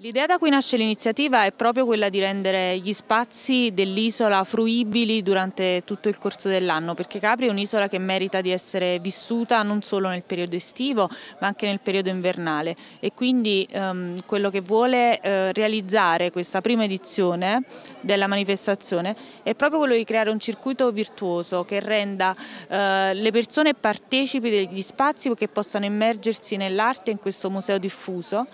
L'idea da cui nasce l'iniziativa è proprio quella di rendere gli spazi dell'isola fruibili durante tutto il corso dell'anno, perché Capri è un'isola che merita di essere vissuta non solo nel periodo estivo, ma anche nel periodo invernale e quindi ehm, quello che vuole eh, realizzare questa prima edizione della manifestazione è proprio quello di creare un circuito virtuoso che renda eh, le persone partecipi degli spazi che possano immergersi nell'arte in questo museo diffuso.